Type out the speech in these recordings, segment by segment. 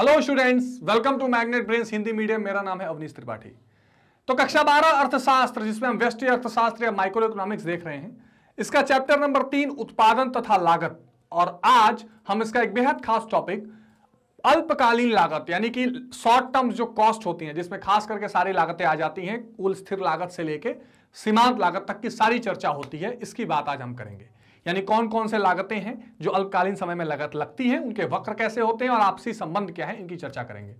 hello students welcome to magnet brains Hindi medium मेरा नाम है अवनीश त्रिपाठी तो कक्षा बारह अर्थशास्त्र जिसमें हम वेस्ट अर्थशास्त्र या माइक्रो इकोनॉमिक्स देख रहे हैं इसका चैप्टर नंबर तीन उत्पादन तथा लागत और आज हम इसका एक बेहद खास टॉपिक अल्पकालीन लागत यानी कि शॉर्ट टर्म जो कॉस्ट होती हैं जिसमें खास करके सारी लागतें आ जाती हैं कुल स्थिर लागत से लेके सीमांत लागत तक की सारी चर्चा होती है इसकी बात आज हम करेंगे यानी कौन कौन से लागतें हैं जो अल्पकालीन समय में लागत लगती हैं उनके वक्र कैसे होते हैं और आपसी संबंध क्या है इनकी चर्चा करेंगे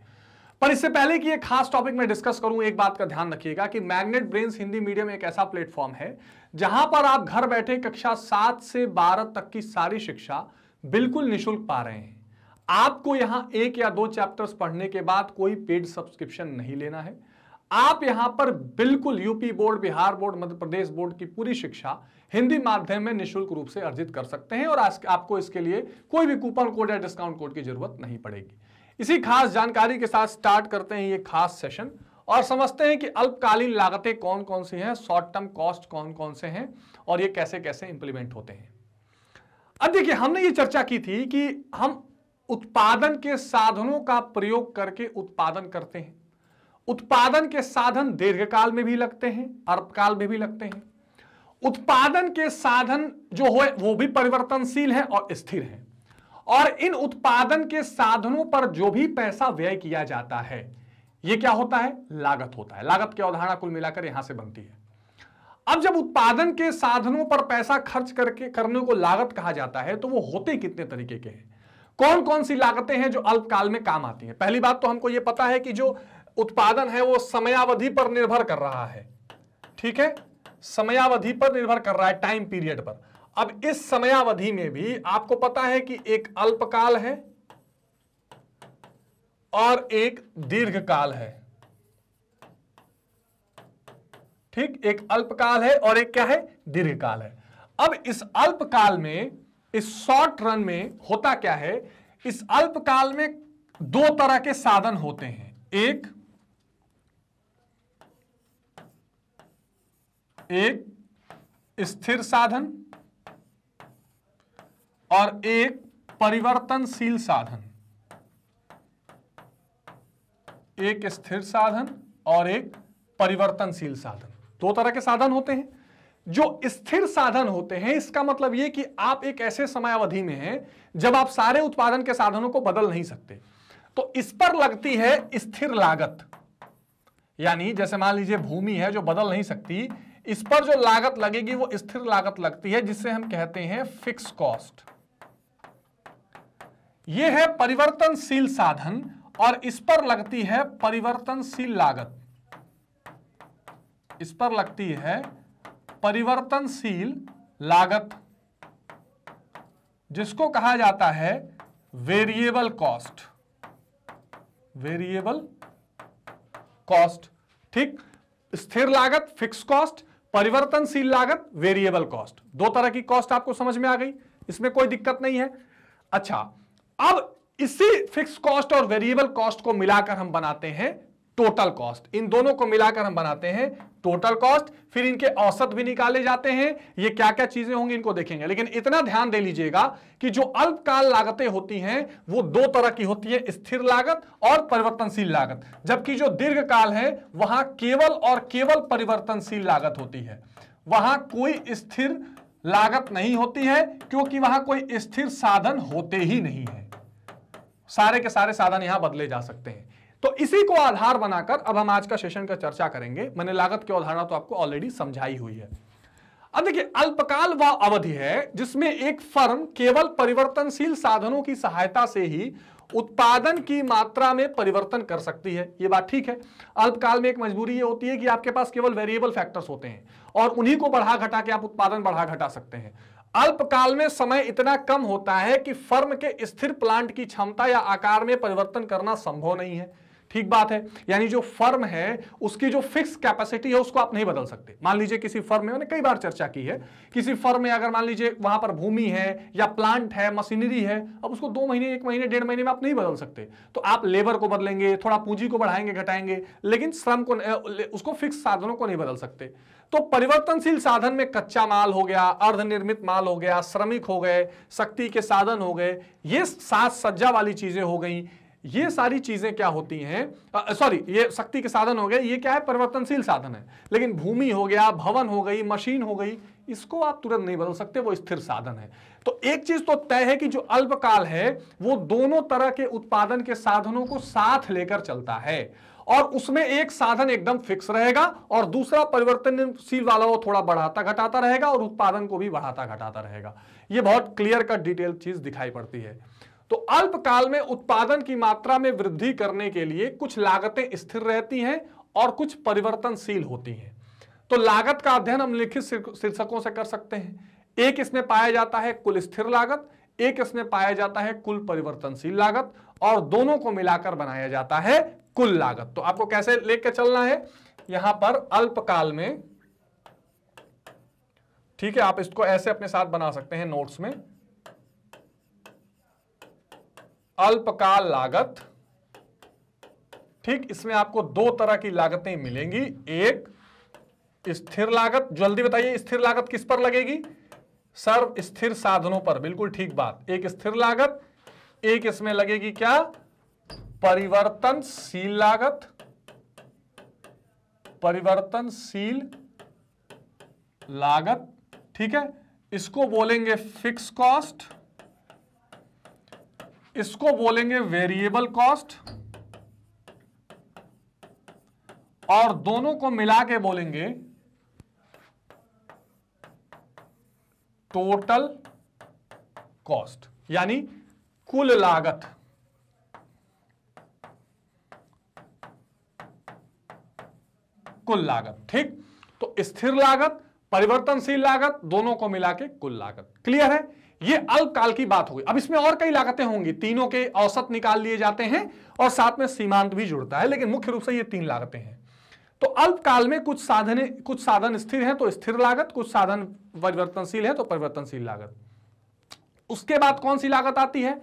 पर इससे पहले कि एक खास टॉपिक में डिस्कस करूं एक बात का ध्यान रखिएगा कि मैग्नेट ब्रेन्स हिंदी मीडियम एक ऐसा प्लेटफॉर्म है जहां पर आप घर बैठे कक्षा सात से बारह तक की सारी शिक्षा बिल्कुल निःशुल्क पा रहे हैं आपको यहां एक या दो चैप्टर्स पढ़ने के बाद कोई पेड सब्सक्रिप्शन नहीं लेना है आप यहां पर बिल्कुल UP board Bihar board Madhya Pradesh board की पूरी शिक्षा हिंदी माध्यम में निःशुल्क रूप से अर्जित कर सकते हैं और आपको इसके लिए कोई भी कूपन कोड या डिस्काउंट कोड की जरूरत नहीं पड़ेगी इसी खास जानकारी के साथ स्टार्ट करते हैं ये खास सेशन और समझते हैं कि अल्पकालीन लागतें कौन कौन सी हैं शॉर्ट टर्म कॉस्ट कौन कौन से हैं और ये कैसे कैसे इंप्लीमेंट होते हैं अब देखिए हमने ये चर्चा की थी कि हम उत्पादन के साधनों का प्रयोग करके उत्पादन करते हैं उत्पादन के साधन दीर्घकाल में भी लगते हैं अल्पकाल में भी लगते हैं उत्पादन के साधन जो हो वो भी परिवर्तनशील है और स्थिर है और इन उत्पादन के साधनों पर जो भी पैसा व्यय किया जाता है ये क्या होता है लागत होता है लागत की अवधारणा कुल मिलाकर यहां से बनती है अब जब उत्पादन के साधनों पर पैसा खर्च करके करने को लागत कहा जाता है तो वो होते कितने तरीके के हैं कौन कौन सी लागतें हैं जो अल्पकाल में काम आती हैं पहली बात तो हमको ये पता है कि जो उत्पादन है वो समयावधि पर निर्भर कर रहा है ठीक है समयावधि पर निर्भर कर रहा है टाइम पीरियड पर अब इस समयावधि में भी आपको पता है कि एक अल्पकाल है और एक दीर्घकाल है ठीक एक अल्पकाल है और एक क्या है दीर्घकाल है अब इस अल्पकाल में इस शॉर्ट रन में होता क्या है इस अल्पकाल में दो तरह के साधन होते हैं एक एक स्थिर साधन और एक परिवर्तनशील साधन एक स्थिर साधन और एक परिवर्तनशील साधन दो तरह के साधन होते हैं जो स्थिर साधन होते हैं इसका मतलब यह कि आप एक ऐसे समयावधि में हैं जब आप सारे उत्पादन के साधनों को बदल नहीं सकते तो इस पर लगती है स्थिर लागत यानी जैसे मान लीजिए भूमि है जो बदल नहीं सकती इस पर जो लागत लगेगी वो स्थिर लागत लगती है जिसे हम कहते हैं फिक्स कॉस्ट ये है परिवर्तनशील साधन और इस पर लगती है परिवर्तनशील लागत इस पर लगती है परिवर्तनशील लागत जिसको कहा जाता है वेरिएबल कॉस्ट वेरिएबल कॉस्ट ठीक स्थिर लागत फिक्स कॉस्ट परिवर्तनशील लागत वेरिएबल कॉस्ट दो तरह की कॉस्ट आपको समझ में आ गई इसमें कोई दिक्कत नहीं है अच्छा अब इसी फिक्स कॉस्ट और वेरिएबल कॉस्ट को मिलाकर हम बनाते हैं टोटल कॉस्ट इन दोनों को मिलाकर हम बनाते हैं टोटल कॉस्ट फिर इनके औसत भी निकाले जाते हैं ये क्या क्या चीजें होंगी इनको देखेंगे लेकिन इतना ध्यान दे लीजिएगा कि जो अल्पकाल लागतें होती हैं वो दो तरह की होती है स्थिर लागत और परिवर्तनशील लागत जबकि जो दीर्घकाल है वहां केवल और केवल परिवर्तनशील लागत होती है वहां कोई स्थिर लागत नहीं होती है क्योंकि वहां कोई स्थिर साधन होते ही नहीं है सारे के सारे साधन यहां बदले जा सकते हैं तो इसी को आधार बनाकर अब हम आज का सेशन का चर्चा करेंगे मैंने लागत की अवधारणा तो आपको ऑलरेडी समझाई हुई है अब देखिए अल्पकाल वह अवधि है जिसमें एक फर्म केवल परिवर्तनशील साधनों की सहायता से ही उत्पादन की मात्रा में परिवर्तन कर सकती है यह बात ठीक है अल्पकाल में एक मजबूरी ये होती है कि आपके पास केवल वेरिएबल फैक्टर्स होते हैं और उन्हीं को बढ़ा घटा के आप उत्पादन बढ़ा घटा सकते हैं अल्पकाल में समय इतना कम होता है कि फर्म के स्थिर प्लांट की क्षमता या आकार में परिवर्तन करना संभव नहीं है ठीक बात है यानी जो फर्म है उसकी जो फिक्स कैपेसिटी है उसको आप नहीं बदल सकते मान लीजिए किसी फर्म में मैंने कई बार चर्चा की है किसी फर्म में अगर मान लीजिए वहां पर भूमि है या प्लांट है मशीनरी है अब उसको दो महीने एक महीने डेढ़ महीने में आप नहीं बदल सकते तो आप लेबर को बदलेंगे थोड़ा पूंजी को बढ़ाएंगे घटाएंगे लेकिन श्रम को उसको फिक्स साधनों को नहीं बदल सकते तो परिवर्तनशील साधन में कच्चा माल हो गया अर्धनिर्मित माल हो गया श्रमिक हो गए शक्ति के साधन हो गए ये साज सज्जा वाली चीजें हो गई ये सारी चीजें क्या होती हैं सॉरी ये शक्ति के साधन हो गए ये क्या है परिवर्तनशील साधन है लेकिन भूमि हो गया भवन हो गई मशीन हो गई इसको आप तुरंत नहीं बदल सकते वो स्थिर साधन है तो एक चीज तो तय है कि जो अल्पकाल है वो दोनों तरह के उत्पादन के साधनों को साथ लेकर चलता है और उसमें एक साधन एकदम फिक्स रहेगा और दूसरा परिवर्तनशील वाला वो थोड़ा बढ़ाता घटाता रहेगा और उत्पादन को भी बढ़ाता घटाता रहेगा ये बहुत क्लियर कट डिटेल चीज दिखाई पड़ती है तो अल्पकाल में उत्पादन की मात्रा में वृद्धि करने के लिए कुछ लागतें स्थिर रहती हैं और कुछ परिवर्तनशील होती हैं तो लागत का अध्ययन हम लिखित शीर्षकों से कर सकते हैं एक इसमें पाया जाता है कुल स्थिर लागत एक इसमें पाया जाता है कुल परिवर्तनशील लागत और दोनों को मिलाकर बनाया जाता है कुल लागत तो आपको कैसे लेकर चलना है यहां पर अल्पकाल में ठीक है आप इसको ऐसे अपने साथ बना सकते हैं नोट्स में अल्पकाल लागत ठीक इसमें आपको दो तरह की लागतें मिलेंगी एक स्थिर लागत जल्दी बताइए स्थिर लागत किस पर लगेगी सर्व स्थिर साधनों पर बिल्कुल ठीक बात एक स्थिर लागत एक इसमें लगेगी क्या परिवर्तनशील लागत परिवर्तनशील लागत ठीक है इसको बोलेंगे फिक्स कॉस्ट इसको बोलेंगे वेरिएबल कॉस्ट और दोनों को मिला के बोलेंगे टोटल कॉस्ट यानी कुल लागत कुल लागत ठीक तो स्थिर लागत परिवर्तनशील लागत दोनों को मिला के कुल लागत क्लियर है ये अल्पकाल की बात होगी अब इसमें और कई लागतें होंगी तीनों के औसत निकाल लिए जाते हैं और साथ में सीमांत भी जुड़ता है लेकिन मुख्य रूप से ये तीन लागतें हैं तो अल्पकाल में कुछ साधने कुछ साधन स्थिर हैं तो स्थिर लागत कुछ साधन परिवर्तनशील है तो परिवर्तनशील लागत उसके बाद कौन सी लागत आती है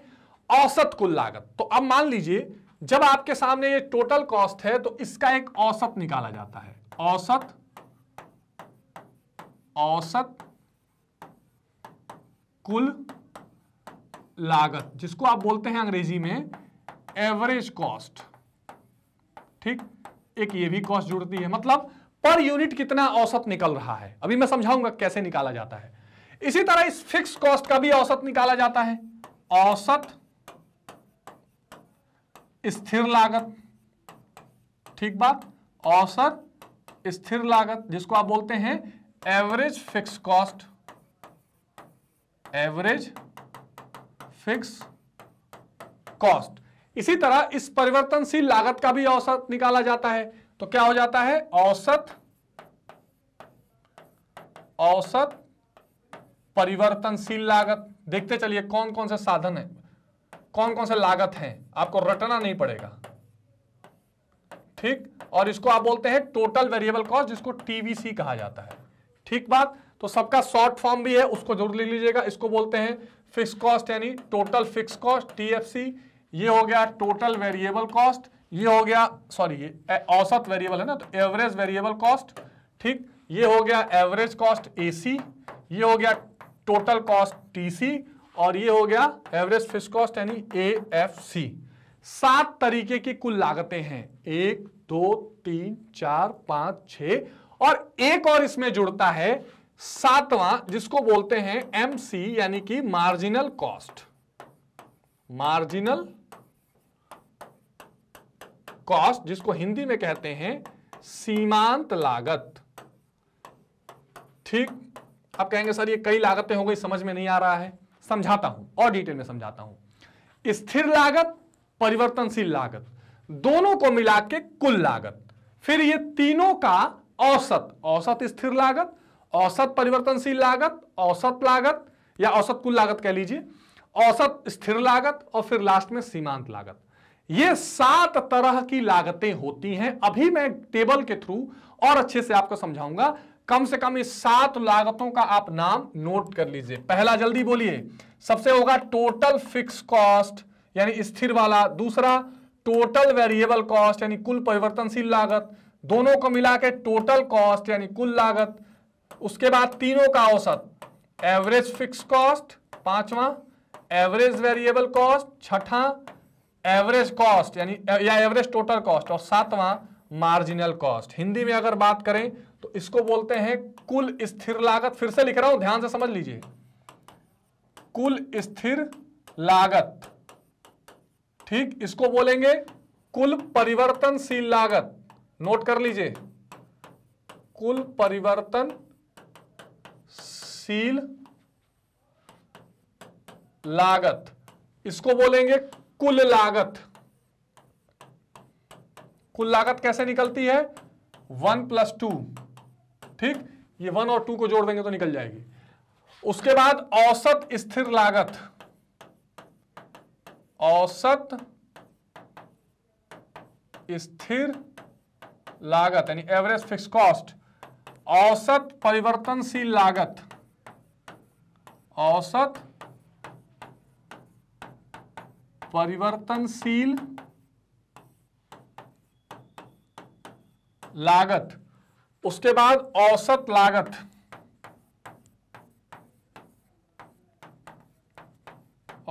औसत कुल लागत तो अब मान लीजिए जब आपके सामने ये टोटल कॉस्ट है तो इसका एक औसत निकाला जाता है औसत औसत कुल लागत जिसको आप बोलते हैं अंग्रेजी में एवरेज कॉस्ट ठीक एक ये भी कॉस्ट जुड़ती है मतलब पर यूनिट कितना औसत निकल रहा है अभी मैं समझाऊंगा कैसे निकाला जाता है इसी तरह इस फिक्स कॉस्ट का भी औसत निकाला जाता है औसत स्थिर लागत ठीक बात औसत स्थिर लागत जिसको आप बोलते हैं average fix cost average fix cost इसी तरह इस परिवर्तनशील लागत का भी औसत निकाला जाता है तो क्या हो जाता है औसत औसत परिवर्तनशील लागत देखते चलिए कौन कौन से साधन है कौन कौन से लागत हैं आपको रटना नहीं पड़ेगा ठीक और इसको आप बोलते हैं टोटल वेरिएबल कॉस्ट जिसको टीवीसी कहा जाता है ठीक बात तो सबका शॉर्ट फॉर्म भी है उसको जरूर ले लीजिएगा इसको बोलते हैं फिक्स कॉस्ट यानी टोटल फिक्स कॉस्ट टीएफसी ये हो गया टोटल वेरिएबल कॉस्ट ये हो गया सॉरी ये औसत वेरिएबल है ना तो एवरेज वेरिएबल कॉस्ट ठीक ये हो गया एवरेज कॉस्ट ए ये हो गया टोटल कॉस्ट टी और ये हो गया एवरेज फिक्स कॉस्ट यानी ए सात तरीके की कुल लागतें हैं एक दो तीन चार पांच छ और एक और इसमें जुड़ता है सातवां जिसको बोलते हैं एमसी यानी कि मार्जिनल कॉस्ट मार्जिनल कॉस्ट जिसको हिंदी में कहते हैं सीमांत लागत ठीक आप कहेंगे सर ये कई लागतें हो गई समझ में नहीं आ रहा है समझाता हूं और डिटेल में समझाता हूं स्थिर लागत परिवर्तनशील लागत दोनों को मिला के कुल लागत फिर ये तीनों का औसत औसत स्थिर लागत औसत परिवर्तनशील लागत औसत लागत या औसत कुल लागत कह लीजिए औसत स्थिर लागत और फिर लास्ट में सीमांत लागत ये सात तरह की लागतें होती हैं अभी मैं टेबल के थ्रू और अच्छे से आपको समझाऊंगा कम से कम इस सात लागतों का आप नाम नोट कर लीजिए पहला जल्दी बोलिए सबसे होगा टोटल फिक्स कॉस्ट यानी स्थिर वाला दूसरा टोटल वेरिएबल कॉस्ट यानी कुल परिवर्तनशील लागत दोनों को मिला के टोटल कॉस्ट यानी कुल लागत उसके बाद तीनों का औसत एवरेज फिक्स कॉस्ट पांचवा एवरेज वेरिएबल कॉस्ट छठा एवरेज कॉस्ट यानी या एवरेज टोटल कॉस्ट और सातवां मार्जिनल कॉस्ट हिंदी में अगर बात करें तो इसको बोलते हैं कुल स्थिर लागत फिर से लिख रहा हूं ध्यान से समझ लीजिए कुल स्थिर लागत ठीक इसको बोलेंगे कुल परिवर्तनशील लागत नोट कर लीजिए कुल परिवर्तन शील लागत इसको बोलेंगे कुल लागत कुल लागत कैसे निकलती है वन प्लस टू ठीक ये वन और टू को जोड़ देंगे तो निकल जाएगी उसके बाद औसत स्थिर लागत औसत स्थिर लागत यानी एवरेज फिक्स कॉस्ट औसत परिवर्तनशील लागत औसत परिवर्तनशील लागत उसके बाद औसत लागत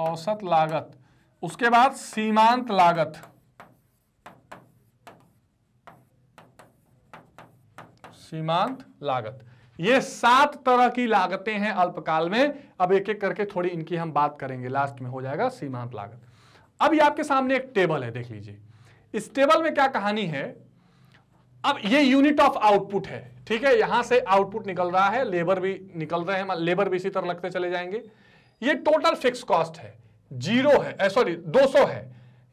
औसत लागत उसके बाद सीमांत लागत सीमांत लागत ये सात तरह की लागतें हैं अल्पकाल में अब एक एक करके थोड़ी इनकी हम बात करेंगे लास्ट में हो जाएगा सीमांत लागत अब ये आपके सामने एक टेबल है देख लीजिए इस टेबल में क्या कहानी है अब ये यूनिट ऑफ आउटपुट है ठीक है यहां से आउटपुट निकल रहा है लेबर भी निकल रहे हैं लेबर भी इसी तरह लगते चले जाएंगे ये टोटल फिक्स कॉस्ट है जीरो है सॉरी सौ है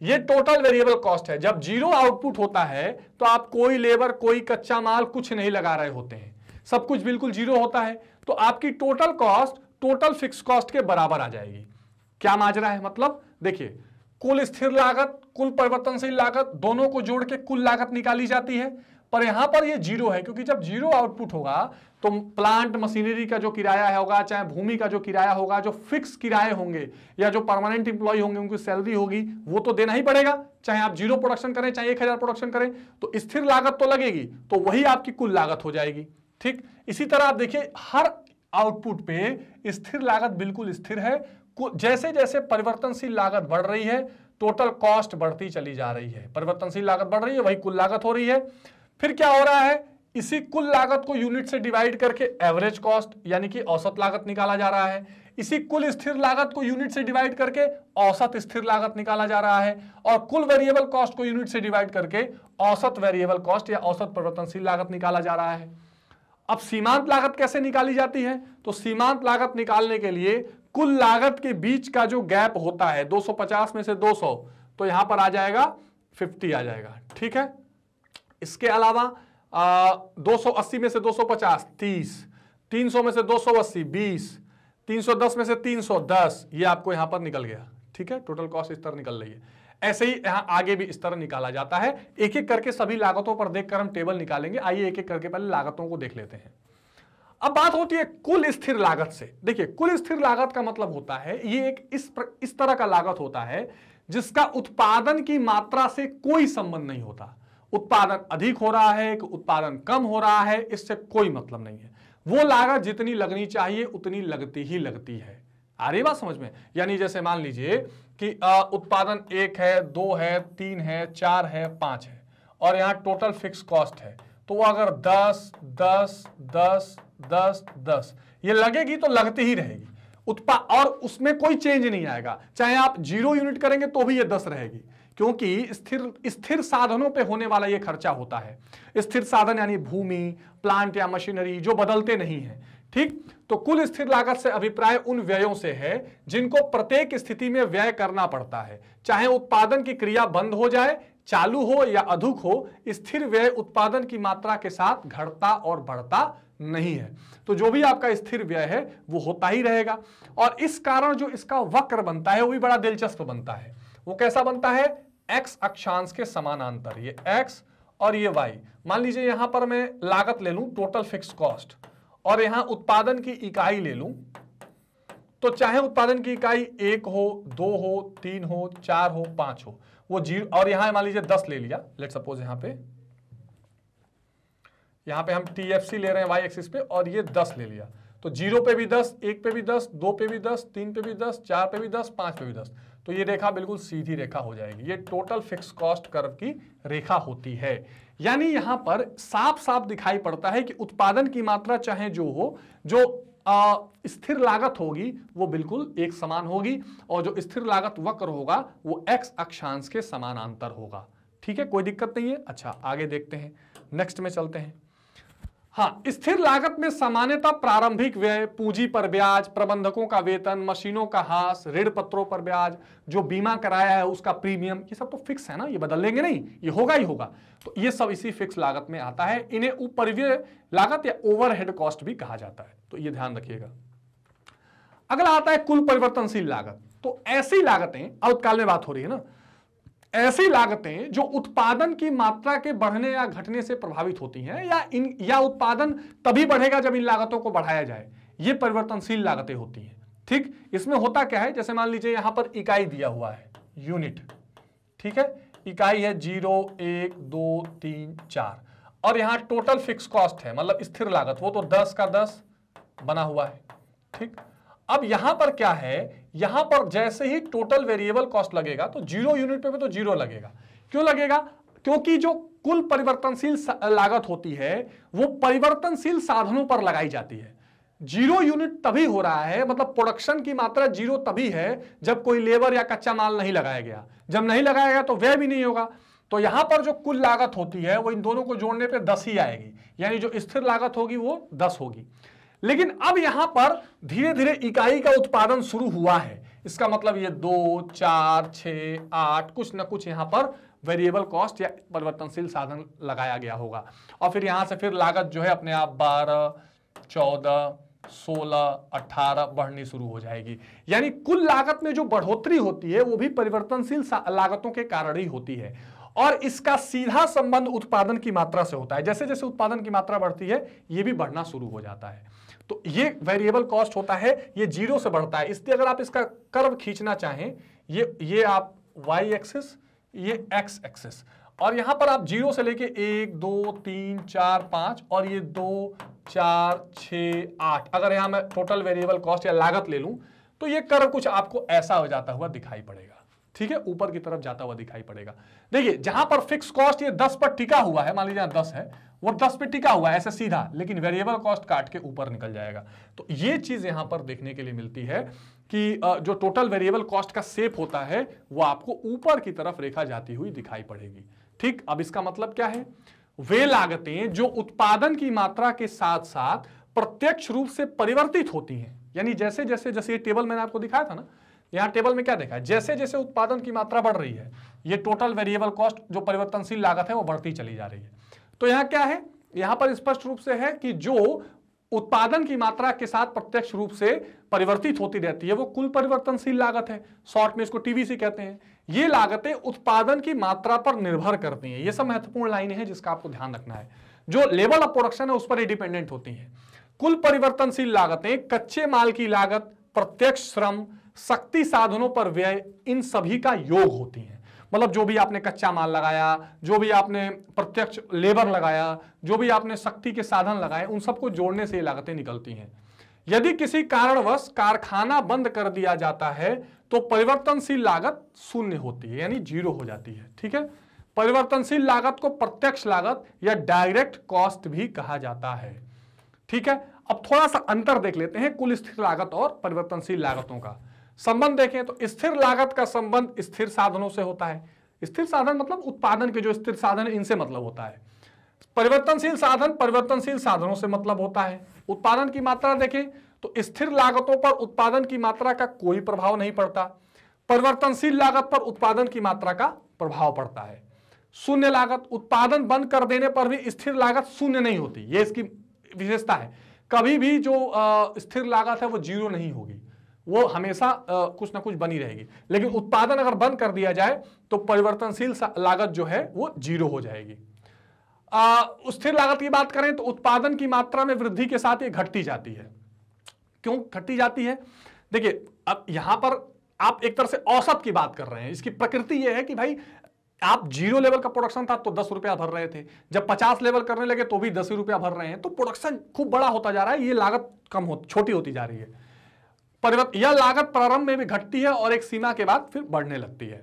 ये टोटल वेरिएबल कॉस्ट है जब जीरो आउटपुट होता है तो आप कोई लेबर कोई कच्चा माल कुछ नहीं लगा रहे होते हैं सब कुछ बिल्कुल जीरो होता है तो आपकी total cost total fix cost के बराबर आ जाएगी क्या माजरा है मतलब देखिए कुल स्थिर लागत कुल परिवर्तनशील लागत दोनों को जोड़ के कुल लागत निकाली जाती है पर यहां पर ये जीरो है क्योंकि जब जीरो आउटपुट होगा तो प्लांट मशीनरी का जो किराया होगा चाहे भूमि का जो किराया होगा जो फिक्स किराए होंगे या जो परमानेंट इंप्लॉय होंगे उनकी सैलरी होगी वो तो देना ही पड़ेगा चाहे आप जीरो प्रोडक्शन करें चाहे एक हजार प्रोडक्शन करें तो स्थिर लागत तो लगेगी तो वही आपकी कुल लागत हो जाएगी ठीक इसी तरह आप देखिए हर आउटपुट पे स्थिर लागत बिल्कुल स्थिर है जैसे जैसे परिवर्तनशील लागत बढ़ रही है टोटल कॉस्ट बढ़ती चली जा रही है परिवर्तनशील लागत बढ़ रही है वही कुल लागत हो रही है फिर क्या हो रहा है इसी कुल लागत को यूनिट से डिवाइड करके एवरेज कॉस्ट यानी कि औसत लागत निकाला जा रहा है इसी कुल स्थिर लागत को यूनिट से डिवाइड करके औसत स्थिर लागत निकाला जा रहा है और कुल वेरिएबल कॉस्ट को यूनिट से डिवाइड करके औसत वेरिएबल कॉस्ट या औसत परिवर्तनशील लागत निकाला जा रहा है अब सीमांत लागत कैसे निकाली जाती है तो सीमांत लागत निकालने के लिए कुल लागत के बीच का जो गैप होता है 250 में से 200 तो यहां पर आ जाएगा 50 आ जाएगा ठीक है इसके अलावा आ, 280 में से 250 30 300 में से 280 20 310 में से 310 ये आपको यहां पर निकल गया ठीक है टोटल कॉस्ट इस तरह निकल रही है ऐसे ही यहां आगे भी इस तरह निकाला जाता है एक एक करके सभी लागतों पर देखकर हम टेबल निकालेंगे आइए एक एक करके पहले लागतों को देख लेते हैं अब बात होती है कुल स्थिर लागत से देखिए कुल स्थिर लागत का मतलब होता है ये एक इस प्र, इस तरह का लागत होता है जिसका उत्पादन की मात्रा से कोई संबंध नहीं होता उत्पादन अधिक हो रहा है कि उत्पादन कम हो रहा है इससे कोई मतलब नहीं है वो लागत जितनी लगनी चाहिए उतनी लगती ही लगती है आ रही बात समझ में यानी जैसे मान लीजिए कि उत्पादन एक है दो है तीन है चार है पांच है और यहाँ टोटल फिक्स कॉस्ट है तो वो अगर दस दस दस दस दस ये लगेगी तो लगती ही रहेगी उत्पाद और उसमें कोई चेंज नहीं आएगा चाहे आप जीरो यूनिट करेंगे तो भी ये दस रहेगी क्योंकि स्थिर स्थिर साधनों पे होने वाला ये खर्चा होता है स्थिर साधन यानी भूमि प्लांट या मशीनरी जो बदलते नहीं है ठीक तो कुल स्थिर लागत से अभिप्राय उन व्ययों से है जिनको प्रत्येक स्थिति में व्यय करना पड़ता है चाहे उत्पादन की क्रिया बंद हो जाए चालू हो या अधिक हो स्थिर व्यय उत्पादन की मात्रा के साथ घटता और बढ़ता नहीं है तो जो भी आपका स्थिर व्यय है वो होता ही रहेगा और इस कारण जो इसका वक्र बनता है वो भी बड़ा दिलचस्प बनता है वो कैसा बनता है एक्स अक्षांश के समानांतर ये एक्स और ये वाई मान लीजिए यहां पर मैं लागत ले लू टोटल फिक्स कॉस्ट और यहां उत्पादन की इकाई ले लूं तो चाहे उत्पादन की इकाई एक हो दो हो तीन हो चार हो पांच हो वो जीरो और यहां मान लीजिए दस ले लिया लेट सपोज यहां पे यहां पे हम टीएफसी ले रहे हैं वाई एक्सिस पे और ये दस ले लिया तो जीरो पे भी दस एक पे भी दस दो पे भी दस तीन पे भी दस चार पे भी दस पांच पे भी दस तो ये रेखा बिल्कुल सीधी रेखा हो जाएगी ये टोटल फिक्स कॉस्ट कर्व की रेखा होती है यानी यहां पर साफ साफ दिखाई पड़ता है कि उत्पादन की मात्रा चाहे जो हो जो आ, स्थिर लागत होगी वो बिल्कुल एक समान होगी और जो स्थिर लागत वक्र होगा वो एक्स अक्षांश के समानांतर होगा ठीक है कोई दिक्कत नहीं है अच्छा आगे देखते हैं नेक्स्ट में चलते हैं हाँ स्थिर लागत में सामान्यता प्रारंभिक व्यय पूंजी पर ब्याज प्रबंधकों का वेतन मशीनों का हास ऋण पत्रों पर ब्याज जो बीमा कराया है उसका प्रीमियम ये सब तो फिक्स है ना ये बदल लेंगे नहीं ये होगा ही होगा तो ये सब इसी फिक्स लागत में आता है इन्हें उपरिव्यय लागत या ओवरहेड कॉस्ट भी कहा जाता है तो ये ध्यान रखिएगा अगला आता है कुल परिवर्तनशील लागत तो ऐसी लागतें अल्पकाल में बात हो रही है ना ऐसी लागतें जो उत्पादन की मात्रा के बढ़ने या घटने से प्रभावित होती हैं या इन या उत्पादन तभी बढ़ेगा जब इन लागतों को बढ़ाया जाए ये परिवर्तनशील लागतें होती हैं ठीक इसमें होता क्या है जैसे मान लीजिए यहां पर इकाई दिया हुआ है यूनिट ठीक है इकाई है जीरो एक दो तीन चार और यहां टोटल फिक्स कॉस्ट है मतलब स्थिर लागत वो तो दस का दस बना हुआ है ठीक अब यहां पर क्या है यहां पर जैसे ही टोटल वेरिएबल कॉस्ट लगेगा तो जीरो यूनिट पे भी तो जीरो लगेगा क्यों लगेगा क्योंकि जो कुल परिवर्तनशील लागत होती है वो परिवर्तनशील साधनों पर लगाई जाती है जीरो यूनिट तभी हो रहा है मतलब प्रोडक्शन की मात्रा जीरो तभी है जब कोई लेबर या कच्चा माल नहीं लगाया गया जब नहीं लगाया गया तो वह भी नहीं होगा तो यहां पर जो कुल लागत होती है वो इन दोनों को जोड़ने पर दस ही आएगी यानी जो स्थिर लागत होगी वो दस होगी लेकिन अब यहां पर धीरे धीरे इकाई का उत्पादन शुरू हुआ है इसका मतलब ये दो चार छ आठ कुछ ना कुछ यहाँ पर वेरिएबल कॉस्ट या परिवर्तनशील साधन लगाया गया होगा और फिर यहां से फिर लागत जो है अपने आप बारह चौदह सोलह अट्ठारह बढ़नी शुरू हो जाएगी यानी कुल लागत में जो बढ़ोतरी होती है वो भी परिवर्तनशील लागतों के कारण ही होती है और इसका सीधा संबंध उत्पादन की मात्रा से होता है जैसे जैसे उत्पादन की मात्रा बढ़ती है ये भी बढ़ना शुरू हो जाता है तो ये वेरिएबल कॉस्ट होता है ये जीरो से बढ़ता है इसलिए अगर आप इसका कर्व खींचना चाहें ये ये आप वाई एक्सिस ये एक्स एक्सिस और यहां पर आप जीरो से लेके एक दो तीन चार पांच और ये दो चार छ आठ अगर यहां मैं टोटल वेरिएबल कॉस्ट या लागत ले लूं तो ये कर्व कुछ आपको ऐसा हो जाता हुआ दिखाई पड़ेगा ठीक है ऊपर की तरफ जाता हुआ दिखाई पड़ेगा देखिए जहां पर फिक्स कॉस्ट ये दस पर टिका हुआ है मान लीजिए दस है वो दस पे टिका हुआ है ऐसे सीधा लेकिन वेरिएबल कॉस्ट काट के ऊपर निकल जाएगा तो ये चीज यहां पर देखने के लिए मिलती है कि जो टोटल वेरिएबल कॉस्ट का सेप होता है वो आपको ऊपर की तरफ रेखा जाती हुई दिखाई पड़ेगी ठीक अब इसका मतलब क्या है वे लागतें जो उत्पादन की मात्रा के साथ साथ प्रत्यक्ष रूप से परिवर्तित होती हैं यानी जैसे जैसे जैसे ये टेबल मैंने आपको दिखाया था ना यहाँ टेबल में क्या देखा है जैसे जैसे उत्पादन की मात्रा बढ़ रही है ये टोटल वेरिएबल कॉस्ट जो परिवर्तनशील लागत है वो बढ़ती चली जा रही है तो यहाँ क्या है यहाँ पर स्पष्ट रूप से है कि जो उत्पादन की मात्रा के साथ प्रत्यक्ष रूप से परिवर्तित होती रहती है वो कुल परिवर्तनशील लागत है शॉर्ट में इसको टीवीसी कहते हैं ये लागतें उत्पादन की मात्रा पर निर्भर करती हैं ये सब महत्वपूर्ण लाइन है जिसका आपको ध्यान रखना है जो लेवल ऑफ प्रोडक्शन है उस पर ही डिपेंडेंट होती है कुल परिवर्तनशील लागतें कच्चे माल की लागत प्रत्यक्ष श्रम शक्ति साधनों पर व्यय इन सभी का योग होती हैं मतलब जो भी आपने कच्चा माल लगाया जो भी आपने प्रत्यक्ष लेबर लगाया जो भी आपने शक्ति के साधन लगाए उन सबको जोड़ने से ये लागतें निकलती हैं यदि किसी कारणवश कारखाना बंद कर दिया जाता है तो परिवर्तनशील लागत शून्य होती है यानी जीरो हो जाती है ठीक है परिवर्तनशील लागत को प्रत्यक्ष लागत या डायरेक्ट कॉस्ट भी कहा जाता है ठीक है अब थोड़ा सा अंतर देख लेते हैं कुल स्थिर लागत और परिवर्तनशील लागतों का संबंध देखें तो स्थिर लागत का संबंध स्थिर साधनों से होता है स्थिर साधन मतलब उत्पादन के जो स्थिर साधन है इनसे मतलब होता है परिवर्तनशील साधन परिवर्तनशील साधनों से मतलब होता है उत्पादन की मात्रा देखें तो स्थिर लागतों पर उत्पादन की मात्रा का कोई प्रभाव नहीं पड़ता परिवर्तनशील लागत पर उत्पादन की मात्रा का प्रभाव पड़ता है शून्य लागत उत्पादन बंद कर देने पर भी स्थिर लागत शून्य नहीं होती ये इसकी विशेषता है कभी भी जो स्थिर लागत है वो जीरो नहीं होगी वो हमेशा आ, कुछ ना कुछ बनी रहेगी लेकिन उत्पादन अगर बंद कर दिया जाए तो परिवर्तनशील लागत जो है वो जीरो हो जाएगी स्थिर लागत की बात करें तो उत्पादन की मात्रा में वृद्धि के साथ ये घटती जाती है क्यों घटती जाती है देखिए अब यहां पर आप एक तरह से औसत की बात कर रहे हैं इसकी प्रकृति यह है कि भाई आप जीरो लेवल का प्रोडक्शन था तो दस रुपया भर रहे थे जब पचास लेवल करने लगे तो भी दस रुपया भर रहे हैं तो प्रोडक्शन खूब बड़ा होता जा रहा है ये लागत कम हो छोटी होती जा रही है परिवर्तन यह लागत प्रारंभ में भी घटती है और एक सीमा के बाद फिर बढ़ने लगती है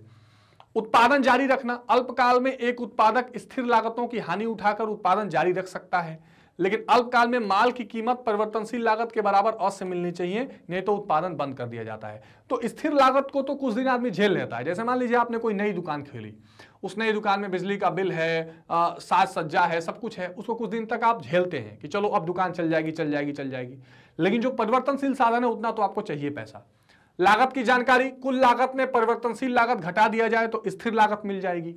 उत्पादन जारी रखना अल्पकाल में एक उत्पादक स्थिर लागतों की हानि उठाकर उत्पादन जारी रख सकता है लेकिन अल्पकाल में माल की कीमत परिवर्तनशील लागत के बराबर अवश्य मिलनी चाहिए नहीं तो उत्पादन बंद कर दिया जाता है तो स्थिर लागत को तो कुछ दिन आदमी झेल लेता है जैसे मान लीजिए आपने कोई नई दुकान खोली उस नई दुकान में बिजली का बिल है साज सज्जा है सब कुछ है उसको कुछ दिन तक आप झेलते हैं कि चलो अब दुकान चल जाएगी चल जाएगी चल जाएगी लेकिन जो परिवर्तनशील साधन है उतना तो आपको चाहिए पैसा लागत की जानकारी कुल लागत में परिवर्तनशील लागत घटा दिया जाए तो स्थिर लागत मिल जाएगी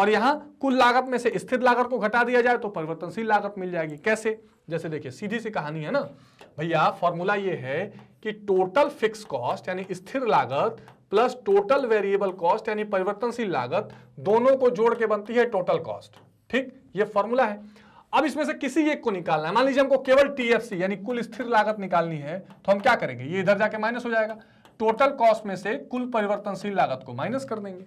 और यहां कुल लागत में से स्थिर लागत को घटा दिया जाए तो परिवर्तनशील लागत मिल जाएगी कैसे जैसे देखिए सीधी सी कहानी है ना भैया फॉर्मूला ये है कि टोटल फिक्स कॉस्ट यानी स्थिर लागत प्लस टोटल वेरिएबल कॉस्ट यानी परिवर्तनशील लागत दोनों को जोड़ के बनती है टोटल कॉस्ट ठीक ये फॉर्मूला है अब इसमें से किसी एक को निकालना है मान लीजिए हमको केवल टीएफसी यानी कुल स्थिर लागत निकालनी है तो हम क्या करेंगे ये इधर जाके माइनस हो जाएगा टोटल कॉस्ट में से कुल परिवर्तनशील लागत को माइनस कर देंगे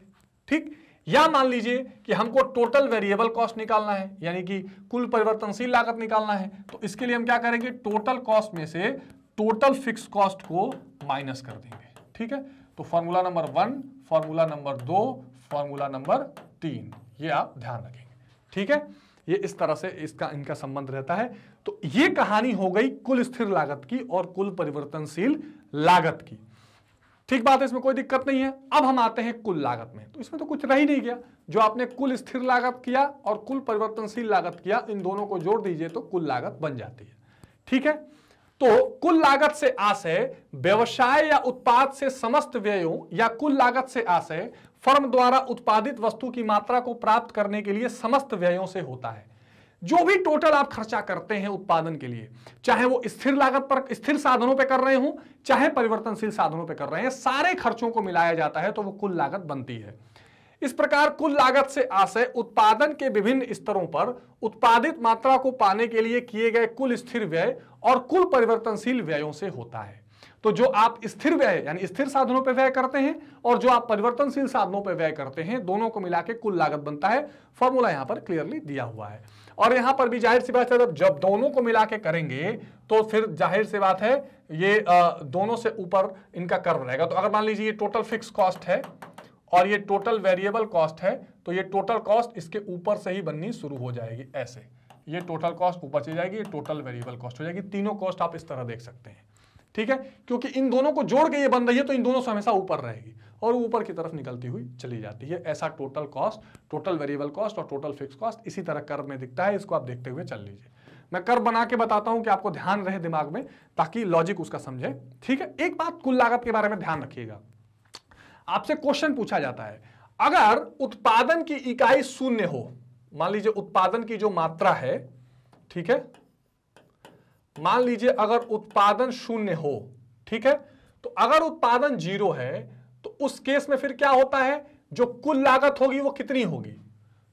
ठीक या मान लीजिए कि हमको टोटल वेरिएबल कॉस्ट निकालना है यानी कि कुल परिवर्तनशील लागत निकालना है तो इसके लिए हम क्या करेंगे टोटल कॉस्ट में से टोटल फिक्स कॉस्ट को माइनस कर देंगे ठीक है तो formula number one formula number दो फॉर्मूला नंबर तीन ये आप ध्यान रखेंगे ठीक है ये इस तरह से इसका इनका संबंध रहता है तो ये कहानी हो गई कुल स्थिर लागत की और कुल परिवर्तनशील लागत की ठीक बात है इसमें कोई दिक्कत नहीं है अब हम आते हैं कुल लागत में तो इसमें तो कुछ रह ही नहीं गया जो आपने कुल स्थिर लागत किया और कुल परिवर्तनशील लागत किया इन दोनों को जोड़ दीजिए तो कुल लागत बन जाती है ठीक है तो कुल लागत से आशय व्यवसाय या उत्पाद से समस्त व्ययों या कुल लागत से आशय फर्म द्वारा उत्पादित वस्तु की मात्रा को प्राप्त करने के लिए समस्त व्ययों से होता है जो भी टोटल आप खर्चा करते हैं उत्पादन के लिए चाहे वो स्थिर लागत पर स्थिर साधनों पर कर रहे हो चाहे परिवर्तनशील साधनों पर कर रहे हैं सारे खर्चों को मिलाया जाता है तो वो कुल लागत बनती है इस प्रकार कुल लागत से आशय उत्पादन के विभिन्न स्तरों पर उत्पादित मात्रा को पाने के लिए किए गए कुल स्थिर व्यय और कुल परिवर्तनशील व्ययों से होता है तो जो आप स्थिर व्यय यानी स्थिर साधनों पर व्यय करते हैं और जो आप परिवर्तनशील साधनों पर व्यय करते हैं दोनों को मिला के कुल लागत बनता है फॉर्मूला यहां पर क्लियरली दिया हुआ है और यहां पर भी जाहिर सी बात है जब दोनों को मिला के करेंगे तो फिर जाहिर सी बात है ये दोनों से ऊपर इनका कर्व रहेगा तो अगर मान लीजिए ये टोटल फिक्स कॉस्ट है और ये टोटल वेरिएबल कॉस्ट है तो ये टोटल कॉस्ट इसके ऊपर से ही बननी शुरू हो जाएगी ऐसे ये टोटल कॉस्ट ऊपर चली जाएगी ये टोटल वेरिएबल कॉस्ट हो जाएगी तीनों कॉस्ट आप इस तरह देख सकते हैं ठीक है क्योंकि इन दोनों को जोड़ के ये बन रही है तो इन दोनों से हमेशा ऊपर रहेगी और ऊपर की तरफ निकलती हुई चली जाती है ऐसा total cost total variable cost और टोटल फिक्स कॉस्ट इसी तरह कर्व में दिखता है इसको आप देखते हुए चल लीजिए मैं कर्व बना के बताता हूं कि आपको ध्यान रहे दिमाग में ताकि लॉजिक उसका समझे ठीक है एक बात कुल लागत के बारे में ध्यान रखिएगा आपसे क्वेश्चन पूछा जाता है अगर उत्पादन की इकाई शून्य हो मान लीजिए उत्पादन की जो मात्रा है ठीक है मान लीजिए अगर उत्पादन शून्य हो ठीक है तो अगर उत्पादन जीरो है तो उस केस में फिर क्या होता है जो कुल लागत होगी वो कितनी होगी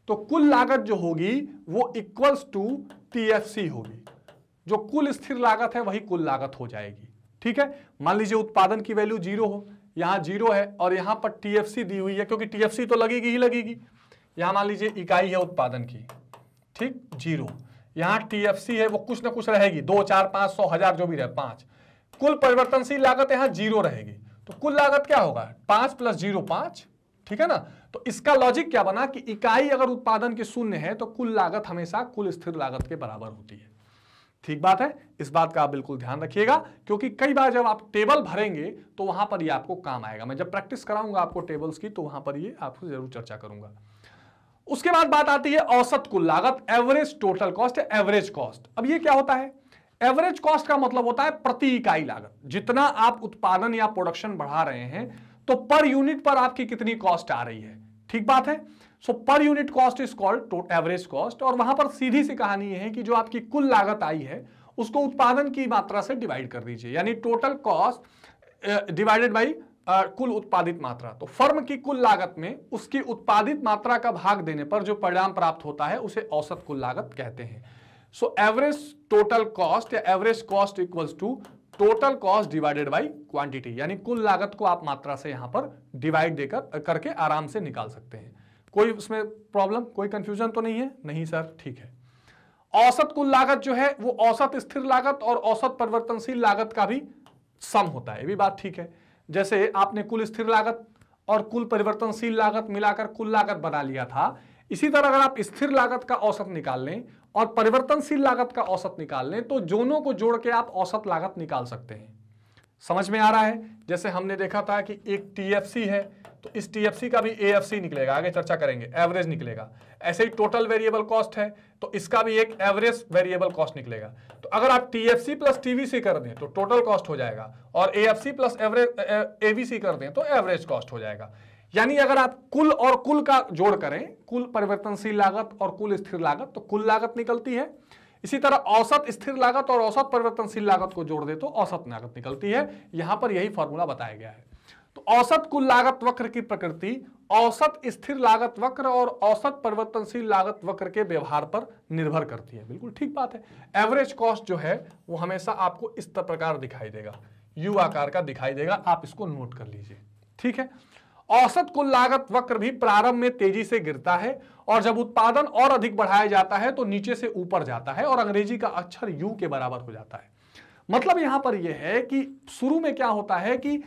तो कुल लागत जो होगी वो इक्वल्स टू टीएफसी होगी जो कुल स्थिर लागत है वही कुल लागत हो जाएगी ठीक है मान लीजिए उत्पादन की वैल्यू जीरो हो यहां जीरो है और यहां पर टीएफसी दी हुई है क्योंकि टीएफसी तो लगेगी ही लगेगी यहां मान लीजिए इकाई है उत्पादन की ठीक जीरो यहाँ टीएफसी है वो कुछ ना कुछ रहेगी दो चार पाँच सौ हजार जो भी रहे पाँच कुल परिवर्तनशील लागत यहाँ जीरो रहेगी तो कुल लागत क्या होगा पाँच प्लस जीरो पाँच ठीक है ना तो इसका लॉजिक क्या बना कि इकाई अगर उत्पादन की शून्य है तो कुल लागत हमेशा कुल स्थिर लागत के बराबर होती है ठीक बात है इस बात का आप बिल्कुल ध्यान रखिएगा क्योंकि कई बार जब आप टेबल भरेंगे तो वहां पर ये आपको काम आएगा मैं जब प्रैक्टिस कराऊंगा आपको टेबल्स की तो वहां पर ये आपको जरूर चर्चा करूंगा उसके बाद बात आती है औसत कुल लागत average total cost average cost अब ये क्या होता है एवरेज कॉस्ट का मतलब होता है प्रति इकाई लागत जितना आप उत्पादन या प्रोडक्शन बढ़ा रहे हैं तो पर यूनिट पर आपकी कितनी कॉस्ट आ रही है ठीक बात है so per unit cost is called average cost और वहां पर सीधी सी कहानी है कि जो आपकी कुल लागत आई है उसको उत्पादन की मात्रा से डिवाइड कर दीजिए यानी टोटल कॉस्ट डिवाइडेड बाई कुल उत्पादित मात्रा तो फर्म की कुल लागत में उसकी उत्पादित मात्रा का भाग देने पर जो परिणाम प्राप्त होता है उसे औसत कुल लागत कहते हैं सो एवरेज टोटल कॉस्ट या average cost equals to total cost divided by quantity यानी कुल लागत को आप मात्रा से यहां पर डिवाइड देकर करके आराम से निकाल सकते हैं कोई उसमें प्रॉब्लम कोई कंफ्यूजन तो नहीं है नहीं सर ठीक है औसत कुल लागत जो है वो औसत स्थिर लागत और औसत परिवर्तनशील लागत का भी सम होता है ये भी बात ठीक है जैसे आपने कुल स्थिर लागत और कुल परिवर्तनशील लागत मिलाकर कुल लागत बना लिया था इसी तरह अगर आप स्थिर लागत का औसत निकाल लें और परिवर्तनशील लागत का औसत निकाल लें तो दोनों को जोड़ के आप औसत लागत निकाल सकते हैं समझ में आ रहा है जैसे हमने देखा था कि एक टीएफसी है तो इस टीएफसी का भी एएफसी निकलेगा आगे चर्चा करेंगे एवरेज निकलेगा ऐसे ही टोटल वेरिएबल कॉस्ट है तो इसका भी एक एवरेज वेरिएबल कॉस्ट निकलेगा तो अगर आप टीएफसी प्लस टीवीसी कर दें तो टोटल कॉस्ट हो जाएगा और एएफसी प्लस एवरेज एवीसी कर दें तो एवरेज कॉस्ट हो जाएगा यानी अगर आप कुल और कुल का जोड़ करें कुल परिवर्तनशील लागत और कुल स्थिर लागत तो कुल लागत निकलती है इसी तरह औसत स्थिर लागत और औसत परिवर्तनशील लागत को जोड़ दे तो औसत लागत निकलती है यहां पर यही फॉर्मूला बताया गया है तो औसत कुल लागत वक्र की प्रकृति औसत स्थिर लागत वक्र और औसत परिवर्तनशील लागत वक्र के व्यवहार पर निर्भर करती है बिल्कुल ठीक बात है एवरेज कॉस्ट जो है वो हमेशा आपको इस प्रकार दिखाई देगा यू आकार का दिखाई देगा आप इसको नोट कर लीजिए ठीक है औसत कुल लागत वक्र भी प्रारंभ में तेजी से गिरता है और जब उत्पादन और अधिक बढ़ाया जाता है तो नीचे से ऊपर जाता है और अंग्रेजी का अक्षर यू के बराबर हो जाता है मतलब यहां पर यह है कि शुरू में क्या होता है कि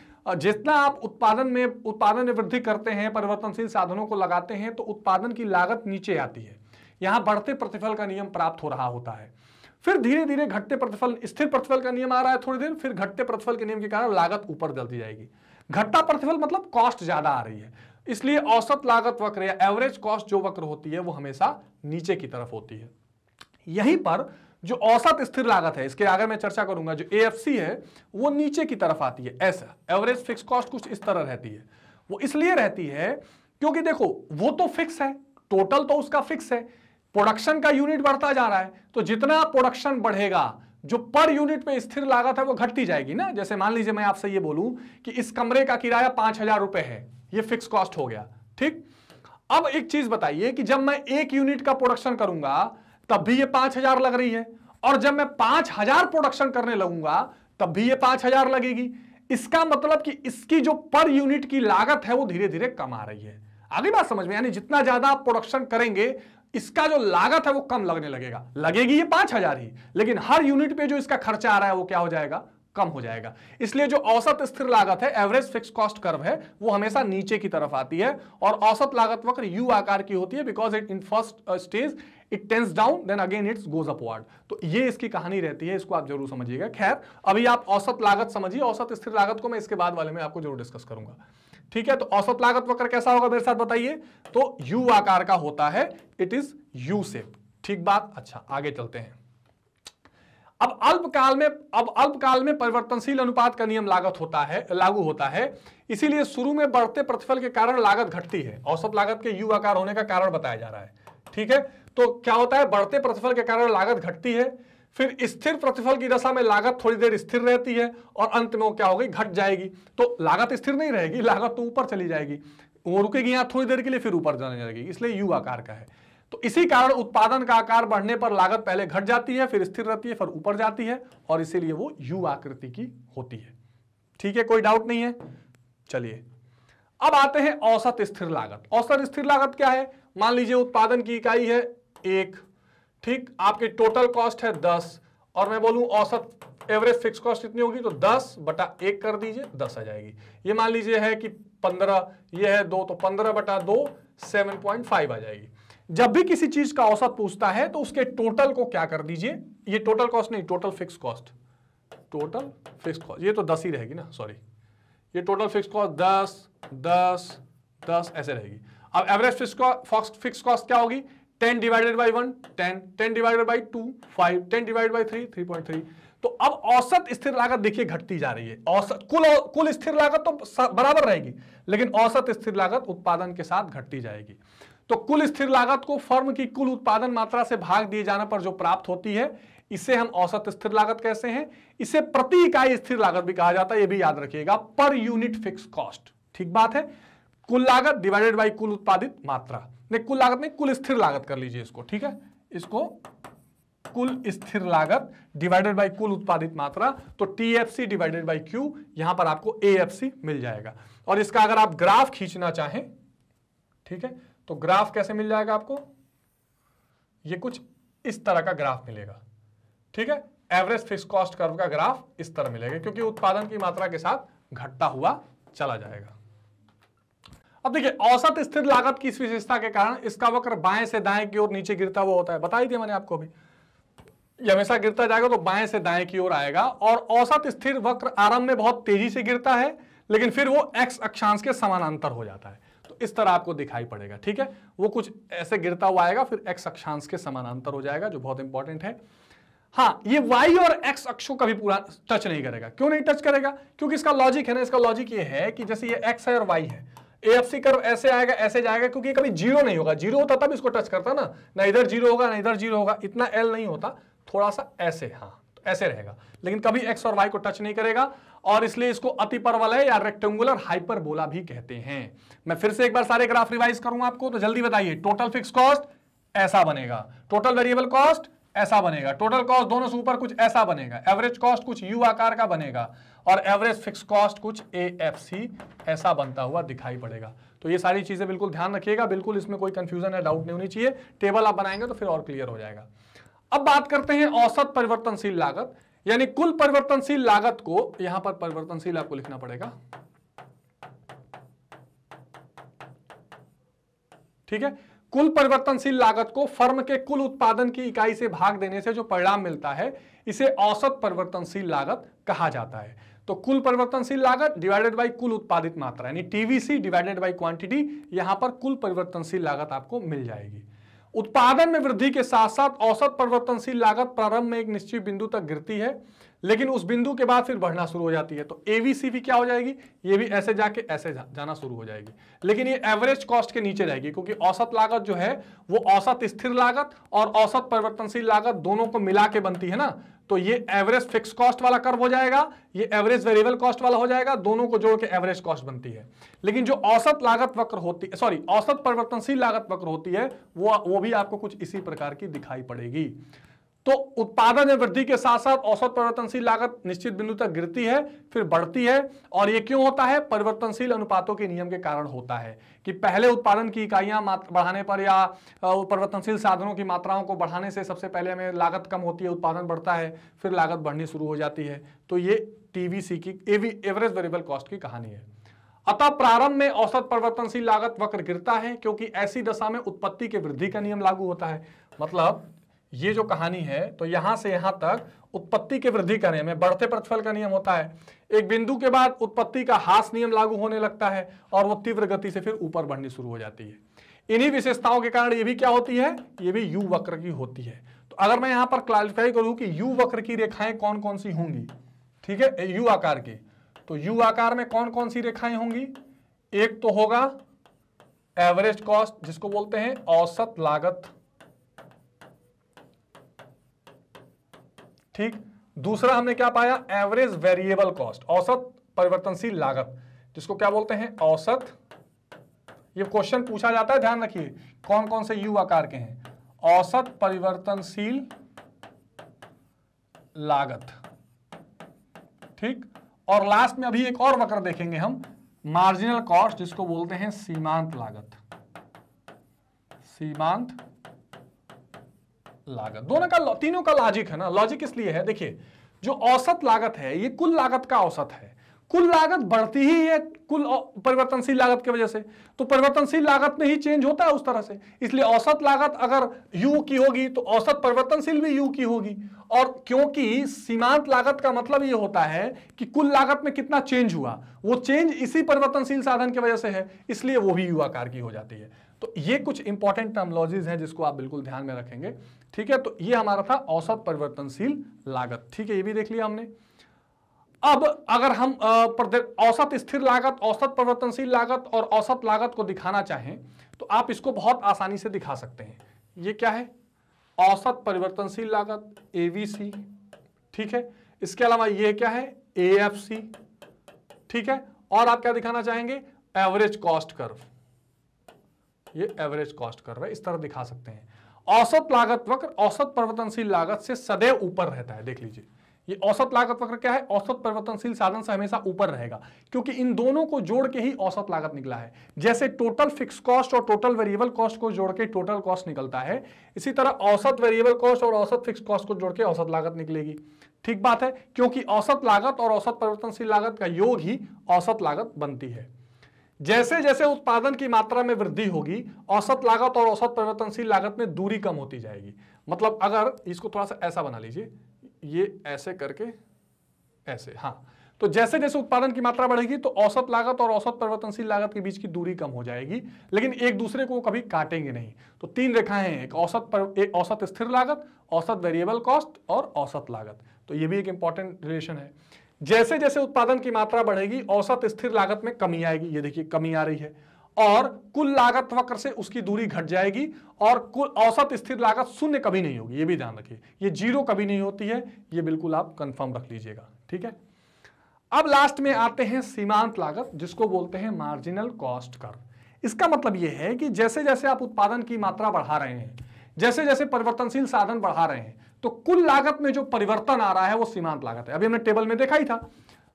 जितना आप उत्पादन में उत्पादन में वृद्धि करते हैं परिवर्तनशील साधनों को लगाते हैं तो उत्पादन की लागत नीचे आती है यहां बढ़ते प्रतिफल का नियम प्राप्त हो रहा होता है फिर धीरे धीरे घटते प्रतिफल स्थिर प्रतिफल का नियम आ रहा है थोड़ी देर फिर घटते प्रतिफल के नियम के कारण लागत ऊपर जलती जाएगी घटता प्रतिफल मतलब कॉस्ट ज्यादा आ रही है इसलिए औसत लागत वक्र या एवरेज कॉस्ट जो वक्र होती है वो हमेशा नीचे की तरफ होती है यहीं पर जो औसत स्थिर लागत है इसके आगे मैं चर्चा करूंगा जो ए है वो नीचे की तरफ आती है ऐसा एवरेज फिक्स कॉस्ट कुछ इस तरह रहती है वो इसलिए रहती है क्योंकि देखो वो तो फिक्स है टोटल तो उसका फिक्स है प्रोडक्शन का यूनिट बढ़ता जा रहा है तो जितना प्रोडक्शन बढ़ेगा जो पर यूनिट पे स्थिर लागत है वो घटती जाएगी ना जैसे मान लीजिए मैं आपसे ये बोलूं कि इस कमरे का किराया पांच हजार रुपए है ये फिक्स कॉस्ट हो गया ठीक अब एक चीज बताइए कि जब मैं एक यूनिट का प्रोडक्शन करूंगा तब भी ये पांच हजार लग रही है और जब मैं पांच हजार प्रोडक्शन करने लगूंगा तब भी ये पांच हजार लगेगी इसका मतलब कि इसकी जो पर यूनिट की लागत है वो धीरे धीरे कम आ रही है आगे बात समझ में यानी जितना ज्यादा आप प्रोडक्शन करेंगे इसका जो लागत है वो कम लगने लगेगा लगेगी ये पांच हजार ही लेकिन हर यूनिट पे जो इसका खर्चा आ रहा है वो क्या हो जाएगा कम हो जाएगा इसलिए जो औसत स्थिर लागत है एवरेज फिक्स कॉस्ट कर्व है वो हमेशा नीचे की तरफ आती है और औसत लागत वक्र यू आकार की होती है because it in first stage it tends down then again it's goes upward तो ये इसकी कहानी रहती है इसको आप जरूर समझिएगा खैर अभी आप औसत लागत समझिए औसत स्थिर लागत को मैं इसके बाद वाले में आपको जरूर डिस्कस करूंगा ठीक है तो औसत लागत वक्र कैसा होगा मेरे साथ बताइए तो यू आकार का होता है इट इज यू सेप ठीक बात अच्छा आगे चलते हैं अब अल्पकाल में अब अल्पकाल में परिवर्तनशील अनुपात का नियम लागत होता है लागू होता है इसीलिए शुरू में बढ़ते प्रतिफल के कारण लागत घटती है औसत लागत के यू आकार होने का कारण बताया जा रहा है ठीक है तो क्या होता है बढ़ते प्रतिफल के कारण लागत घटती है फिर स्थिर प्रतिफल की दशा में लागत थोड़ी देर स्थिर रहती है और अंत में क्या होगी घट जाएगी तो लागत स्थिर नहीं रहेगी लागत तो ऊपर चली जाएगी वो रुकेगी यहाँ थोड़ी देर के लिए फिर ऊपर जाने जाएगी इसलिए यू आकार का है तो इसी कारण उत्पादन का आकार बढ़ने पर लागत पहले घट जाती है फिर स्थिर रहती है फिर ऊपर जाती है और इसीलिए वो यू आकृति की होती है ठीक है कोई डाउट नहीं है चलिए अब आते हैं औसत स्थिर लागत औसत स्थिर लागत क्या है मान लीजिए उत्पादन की इकाई है एक ठीक आपके टोटल कॉस्ट है दस और मैं बोलूं औसत एवरेज फिक्स कॉस्ट इतनी होगी तो दस बटा एक कर दीजिए दस आ जाएगी ये मान लीजिए है कि पंद्रह ये है दो तो पंद्रह बटा दो सेवन पॉइंट फाइव आ जाएगी जब भी किसी चीज का औसत पूछता है तो उसके टोटल को क्या कर दीजिए ये टोटल कॉस्ट नहीं total fix cost total fix cost ये तो दस ही रहेगी ना सॉरी ये टोटल फिक्स कॉस्ट दस दस दस ऐसे रहेगी अब एवरेज फिक्स फिक्स कॉस्ट क्या होगी ten divided by one ten ten divided by two five ten divided by three three point three तो अब औसत स्थिर लागत देखिए घटती जा रही है औसत कुल कुल स्थिर लागत तो बराबर रहेगी लेकिन औसत स्थिर लागत उत्पादन के साथ घटती जाएगी तो कुल स्थिर लागत को फर्म की कुल उत्पादन मात्रा से भाग दिए जाने पर जो प्राप्त होती है इसे हम औसत स्थिर लागत कैसे हैं इसे प्रति इकाई स्थिर लागत भी कहा जाता है ये भी याद रखिएगा पर यूनिट फिक्स कॉस्ट ठीक बात है कुल लागत डिवाइडेड बाई कुल उत्पादित मात्रा नहीं कुल लागत नहीं कुल स्थिर लागत कर लीजिए इसको ठीक है इसको कुल स्थिर लागत डिवाइडेड बाई कुल उत्पादित मात्रा तो T F C divided by Q यहां पर आपको ए एफ सी मिल जाएगा और इसका अगर आप ग्राफ खींचना चाहें ठीक है तो ग्राफ कैसे मिल जाएगा आपको ये कुछ इस तरह का ग्राफ मिलेगा ठीक है एवरेज फिक्स कॉस्ट कर्व का ग्राफ इस तरह मिलेगा क्योंकि उत्पादन की मात्रा के साथ घटता हुआ चला जाएगा अब देखिए औसत स्थिर लागत की इस विशेषता के कारण इसका वक्र बाएं से दाएं की ओर नीचे गिरता हुआ होता है बताई दिया मैंने आपको अभी हमेशा गिरता जाएगा तो बाएं से दाएं की ओर आएगा और औसत स्थिर वक्र आरंभ में बहुत तेजी से गिरता है लेकिन फिर वो एक्स अक्षांश के समानांतर हो जाता है इस तरह आपको दिखाई पड़ेगा ठीक है वो कुछ ऐसे गिरता हुआ आएगा फिर एक्स अक्षांश के समानांतर हो जाएगा जो बहुत इंपॉर्टेंट है हाँ ये वाई और एक्स अक्षों का भी पूरा टच नहीं करेगा क्यों नहीं टच करेगा क्योंकि इसका लॉजिक है ना इसका लॉजिक ये है कि जैसे ये एक्स है और वाई है ए एफ सी कर्व ऐसे आएगा ऐसे जाएगा क्योंकि कभी जीरो नहीं होगा जीरो होता तब इसको टच करता ना ना इधर जीरो होगा ना इधर जीरो होगा इतना एल नहीं होता थोड़ा सा ऐसे हाँ ऐसे रहेगा लेकिन कभी एक्स और वाई को टच नहीं करेगा और इसलिए इसको अति परवलय या रेक्टेंगुलर हाइपरबोला भी कहते हैं मैं फिर से एक बार सारे ग्राफ रिवाइज करूंगा आपको तो जल्दी बताइए टोटल फिक्स कॉस्ट ऐसा बनेगा टोटल वेरिएबल कॉस्ट ऐसा बनेगा टोटल कॉस्ट दोनों से ऊपर कुछ ऐसा बनेगा एवरेज कॉस्ट कुछ यू आकार का बनेगा और एवरेज फिक्स कॉस्ट कुछ ए एफ सी ऐसा बनता हुआ दिखाई पड़ेगा तो ये सारी चीज़ें बिल्कुल ध्यान रखिएगा बिल्कुल इसमें कोई कंफ्यूजन या डाउट नहीं होनी चाहिए टेबल आप बनाएंगे तो फिर और क्लियर हो जाएगा अब बात करते हैं औसत परिवर्तनशील लागत यानी कुल परिवर्तनशील लागत को यहां पर परिवर्तनशील आपको लिखना पड़ेगा ठीक है कुल परिवर्तनशील लागत को फर्म के कुल उत्पादन की इकाई से भाग देने से जो परिणाम मिलता है इसे औसत परिवर्तनशील लागत कहा जाता है तो कुल परिवर्तनशील लागत डिवाइडेड बाई कुल उत्पादित मात्रा यानी टीवीसी डिवाइडेड बाई क्वांटिटी यहां पर कुल परिवर्तनशील लागत आपको मिल जाएगी उत्पादन में वृद्धि के साथ साथ औसत परिवर्तनशील लागत प्रारंभ में एक निश्चित बिंदु तक गिरती है लेकिन उस बिंदु के बाद फिर बढ़ना शुरू हो जाती है तो एवीसी भी क्या हो जाएगी ये भी ऐसे जाके ऐसे जा, जाना शुरू हो जाएगी लेकिन ये एवरेज कॉस्ट के नीचे रहेगी क्योंकि औसत लागत जो है वो औसत स्थिर लागत और औसत परिवर्तनशील लागत दोनों को मिला के बनती है ना तो ये एवरेज फिक्स कॉस्ट वाला कर्व हो जाएगा ये एवरेज वेरिएबल कॉस्ट वाला हो जाएगा दोनों को जोड़ के एवरेज कॉस्ट बनती है लेकिन जो औसत लागत वक्र होती है सॉरी औसत परिवर्तनशील लागत वक्र होती है वो वो भी आपको कुछ इसी प्रकार की दिखाई पड़ेगी तो उत्पादन में वृद्धि के साथ साथ औसत परिवर्तनशील लागत निश्चित बिंदु तक गिरती है फिर बढ़ती है और ये क्यों होता है परिवर्तनशील अनुपातों के नियम के कारण होता है कि पहले उत्पादन की इकाइयां बढ़ाने पर या परिवर्तनशील साधनों की मात्राओं को बढ़ाने से सबसे पहले हमें लागत कम होती है उत्पादन बढ़ता है फिर लागत बढ़नी शुरू हो जाती है तो ये टीवीसी की एवरेज वेरिएबल कॉस्ट की कहानी है अतः प्रारंभ में औसत परिवर्तनशील लागत वक्र गिरता है क्योंकि ऐसी दशा में उत्पत्ति के वृद्धि का नियम लागू होता है मतलब ये जो कहानी है तो यहां से यहां तक उत्पत्ति के वृद्धि का नियम है बढ़ते प्रतिफल का नियम होता है एक बिंदु के बाद उत्पत्ति का हास नियम लागू होने लगता है और वो तीव्र गति से फिर ऊपर बढ़नी शुरू हो जाती है इन्हीं विशेषताओं के कारण ये भी क्या होती है ये भी यू वक्र की होती है तो अगर मैं यहां पर क्लैरिफाई करूं कि यू वक्र की रेखाएं कौन कौन सी होंगी ठीक है यू आकार की तो यू आकार में कौन कौन सी रेखाएं होंगी एक तो होगा एवरेज कॉस्ट जिसको बोलते हैं औसत लागत ठीक दूसरा हमने क्या पाया एवरेज वेरिएबल कॉस्ट औसत परिवर्तनशील लागत जिसको क्या बोलते हैं औसत ये क्वेश्चन पूछा जाता है ध्यान रखिए कौन कौन से यू आकार के हैं औसत परिवर्तनशील लागत ठीक और लास्ट में अभी एक और वक्र देखेंगे हम मार्जिनल कॉस्ट जिसको बोलते हैं सीमांत लागत सीमांत लागत दोनों का तीनों का लॉजिक है ना लॉजिक इसलिए है देखिए जो औसत लागत है ये कुल लागत का औसत है कुल लागत बढ़ती ही है कुल परिवर्तनशील लागत की वजह से तो परिवर्तनशील लागत में ही चेंज होता है उस तरह से इसलिए औसत लागत अगर यू की होगी तो औसत परिवर्तनशील भी यू की होगी और क्योंकि सीमांत लागत का मतलब ये होता है कि कुल लागत में कितना चेंज हुआ वो चेंज इसी परिवर्तनशील साधन की वजह से है इसलिए वो भी यू आकार की हो जाती है तो ये कुछ इंपॉर्टेंट टर्मोलॉजीज हैं जिसको आप बिल्कुल ध्यान में रखेंगे ठीक है तो ये हमारा था औसत परिवर्तनशील लागत ठीक है ये भी देख लिया हमने अब अगर हम औसत स्थिर लागत औसत परिवर्तनशील लागत और औसत लागत को दिखाना चाहें तो आप इसको बहुत आसानी से दिखा सकते हैं ये क्या है औसत परिवर्तनशील लागत ए ठीक है इसके अलावा ये क्या है ए ठीक है और आप क्या दिखाना चाहेंगे एवरेज कॉस्ट कर्व ये एवरेज कॉस्ट कर रहा है इस तरह दिखा सकते हैं औसत लागत वक्र औसत परिवर्तनशील लागत से सदैव ऊपर रहता है देख लीजिए ये औसत लागत वक्र क्या है औसत परिवर्तनशील साधन से हमेशा ऊपर रहेगा क्योंकि इन दोनों को जोड़ के ही औसत लागत निकला है जैसे टोटल फिक्स कॉस्ट और टोटल वेरिएबल कॉस्ट को जोड़ के टोटल कॉस्ट निकलता है इसी तरह औसत वेरिएबल कॉस्ट और औसत फिक्स कॉस्ट को जोड़ के औसत लागत निकलेगी ठीक बात है क्योंकि औसत लागत और औसत परिवर्तनशील लागत का योग ही औसत लागत बनती है जैसे जैसे उत्पादन की मात्रा में वृद्धि होगी औसत लागत और औसत परिवर्तनशील लागत में दूरी कम होती जाएगी मतलब अगर इसको थोड़ा सा ऐसा बना लीजिए ये ऐसे करके ऐसे हाँ तो जैसे जैसे उत्पादन की मात्रा बढ़ेगी तो औसत लागत और औसत परिवर्तनशील लागत के बीच की दूरी कम हो जाएगी लेकिन एक दूसरे को कभी काटेंगे नहीं तो तीन रेखाएं हैं एक औसत पर एक औसत स्थिर लागत औसत वेरिएबल कॉस्ट और औसत लागत तो ये भी एक इंपॉर्टेंट रिलेशन है जैसे जैसे उत्पादन की मात्रा बढ़ेगी औसत स्थिर लागत में कमी आएगी ये देखिए कमी आ रही है और कुल लागत वक्र से उसकी दूरी घट जाएगी और कुल औसत स्थिर लागत शून्य कभी नहीं होगी ये भी ध्यान रखिए ये जीरो कभी नहीं होती है ये बिल्कुल आप कंफर्म रख लीजिएगा ठीक है अब लास्ट में आते हैं सीमांत लागत जिसको बोलते हैं मार्जिनल कॉस्ट कर इसका मतलब यह है कि जैसे जैसे आप उत्पादन की मात्रा बढ़ा रहे हैं जैसे जैसे परिवर्तनशील साधन बढ़ा रहे हैं तो कुल लागत में जो परिवर्तन आ रहा है वो सीमांत लागत है अभी हमने टेबल में देखा ही था